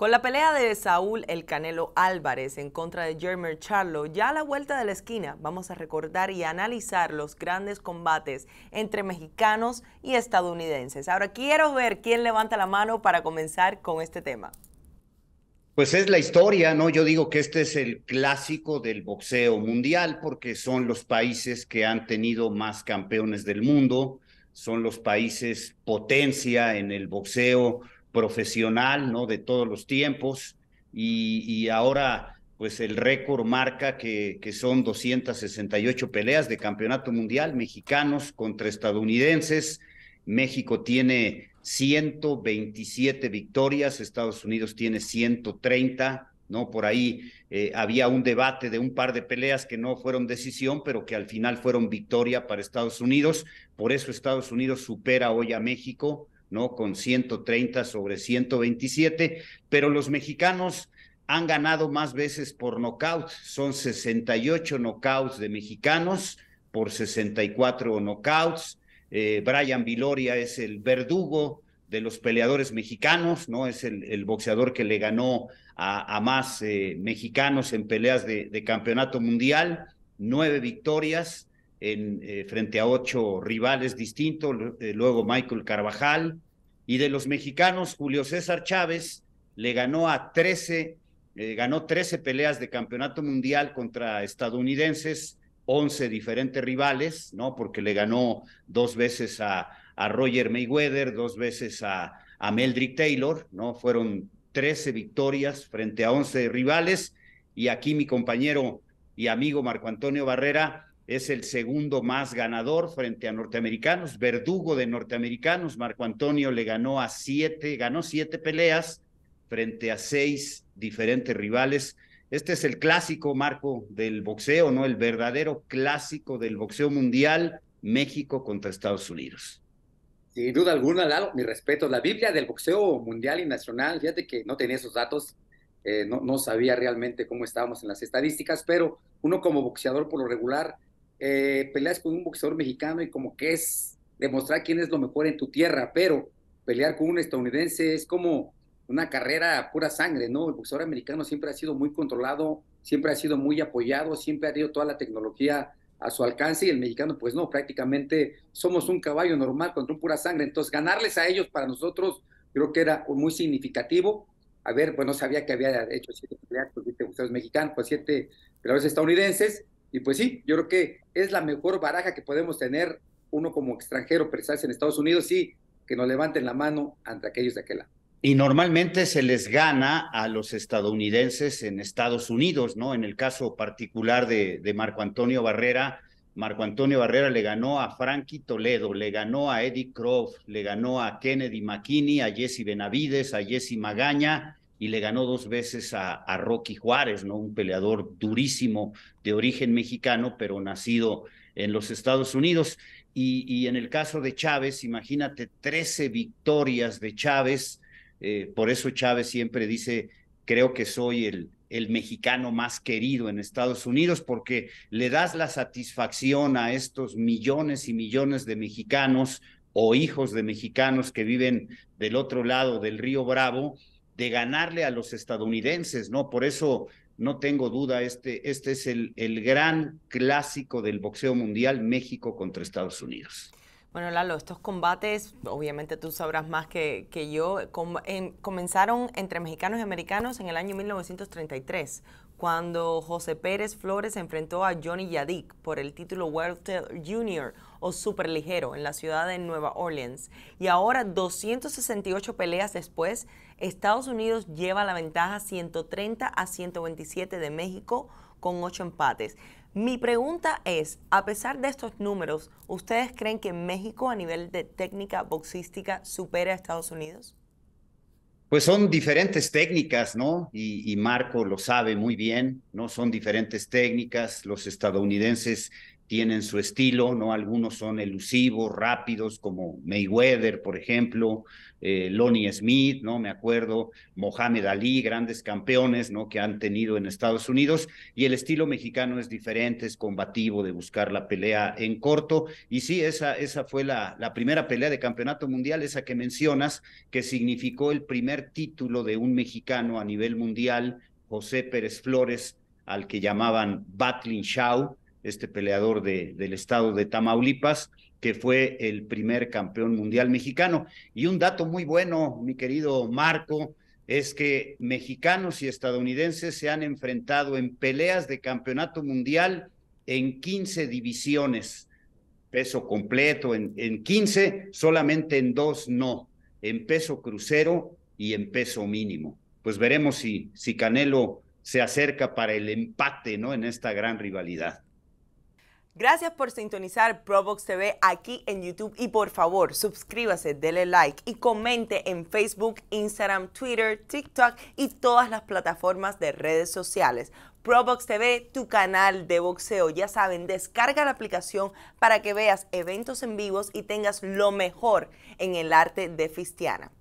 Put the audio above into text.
Con la pelea de Saúl El Canelo Álvarez en contra de Jermer Charlo ya a la vuelta de la esquina, vamos a recordar y analizar los grandes combates entre mexicanos y estadounidenses. Ahora quiero ver quién levanta la mano para comenzar con este tema. Pues es la historia, ¿no? Yo digo que este es el clásico del boxeo mundial porque son los países que han tenido más campeones del mundo, son los países potencia en el boxeo profesional, ¿no? De todos los tiempos. Y, ahora, pues el récord marca que, que, son 268 peleas de campeonato mundial, mexicanos contra estadounidenses. México tiene 127 victorias, Estados Unidos tiene 130, ¿no? Por ahí eh, había un debate de un par de peleas que no fueron decisión, pero que al final fueron victoria para Estados Unidos. Por eso Estados Unidos supera hoy a México ¿no? Con 130 sobre 127, pero los mexicanos han ganado más veces por nocaut, son 68 nocauts de mexicanos por 64 nocauts. Eh, Brian Viloria es el verdugo de los peleadores mexicanos, ¿no? Es el, boxeador que le ganó a, más eh, mexicanos en peleas de, de campeonato mundial, nueve victorias, eh, frente a ocho rivales distintos, eh, luego Michael Carvajal, y de los mexicanos, Julio César Chávez le ganó a trece eh, ganó 13 peleas de campeonato mundial contra estadounidenses, once diferentes rivales, ¿no? Porque le ganó dos veces a, Roger Mayweather, dos veces a, a Meldrick Taylor, ¿no? Fueron 13 victorias frente a once rivales, y aquí mi compañero y amigo Marco Antonio Barrera, es el segundo más ganador frente a norteamericanos, verdugo de norteamericanos. Marco Antonio le ganó a siete, ganó siete peleas frente a seis diferentes rivales. Este es el clásico, Marco, del boxeo, ¿no? El verdadero clásico del boxeo mundial, México contra Estados Unidos. Sin duda alguna, mi respeto. La Biblia del boxeo mundial y nacional, fíjate que no tenía esos datos, eh, no, no sabía realmente cómo estábamos en las estadísticas, pero uno como boxeador por lo regular eh, peleas con un boxeador mexicano y como que es demostrar quién es lo mejor en tu tierra, pero pelear con un estadounidense es como una carrera pura sangre, ¿no? El boxeador americano siempre ha sido muy controlado, siempre ha sido muy apoyado, siempre ha tenido toda la tecnología a su alcance y el mexicano, pues no, prácticamente somos un caballo normal contra un pura sangre. Entonces, ganarles a ellos para nosotros creo que era muy significativo. A ver, pues no sabía que había hecho siete peleas con siete boxeadores mexicanos, pues siete peleadores estadounidenses, y pues sí, yo creo que es la mejor baraja que podemos tener uno como extranjero presas en Estados Unidos, sí, que nos levanten la mano ante aquellos de aquel Y normalmente se les gana a los estadounidenses en Estados Unidos, ¿no? En el caso particular de, de Marco Antonio Barrera, Marco Antonio Barrera le ganó a Frankie Toledo, le ganó a Eddie Croft, le ganó a Kennedy McKinney, a Jesse Benavides, a Jesse Magaña, y le ganó dos veces a, Rocky Juárez, ¿no? Un peleador durísimo de origen mexicano, pero nacido en los Estados Unidos. Y, en el caso de Chávez, imagínate 13 victorias de Chávez. Eh, por eso Chávez siempre dice, creo que soy el, el mexicano más querido en Estados Unidos, porque le das la satisfacción a estos millones y millones de mexicanos o hijos de mexicanos que viven del otro lado del río Bravo, de ganarle a los estadounidenses, ¿no? Por eso no tengo duda, este, este es el, el gran clásico del boxeo mundial, México contra Estados Unidos. Bueno, Lalo, estos combates, obviamente tú sabrás más que, que yo, comenzaron entre mexicanos y americanos en el año 1933, cuando José Pérez Flores enfrentó a Johnny Yadik por el título Welter Junior o Superligero en la ciudad de Nueva Orleans. Y ahora, 268 peleas después, Estados Unidos lleva la ventaja 130 a 127 de México con 8 empates. Mi pregunta es, a pesar de estos números, ¿ustedes creen que México a nivel de técnica boxística supera a Estados Unidos? Pues son diferentes técnicas, ¿no? Y, Marco lo sabe muy bien, ¿no? Son diferentes técnicas. Los estadounidenses tienen su estilo, ¿no? Algunos son elusivos, rápidos, como Mayweather, por ejemplo, eh, Lonnie Smith, ¿no? Me acuerdo, Mohamed Ali, grandes campeones, ¿no? Que han tenido en Estados Unidos. Y el estilo mexicano es diferente, es combativo, de buscar la pelea en corto. Y sí, esa, esa fue la, primera pelea de campeonato mundial, esa que mencionas, que significó el primer título de un mexicano a nivel mundial, José Pérez Flores, al que llamaban Batling Shaw este peleador del estado de Tamaulipas, que fue el primer campeón mundial mexicano. Y un dato muy bueno, mi querido Marco, es que mexicanos y estadounidenses se han enfrentado en peleas de campeonato mundial en 15 divisiones, peso completo en, en 15, solamente en dos no, en peso crucero y en peso mínimo. Pues veremos si, si Canelo se acerca para el empate, ¿no? En esta gran rivalidad. Gracias por sintonizar Provox TV aquí en YouTube y por favor suscríbase, dele like y comente en Facebook, Instagram, Twitter, TikTok y todas las plataformas de redes sociales. Probox TV, tu canal de boxeo. Ya saben, descarga la aplicación para que veas eventos en vivos y tengas lo mejor en el arte de Fistiana.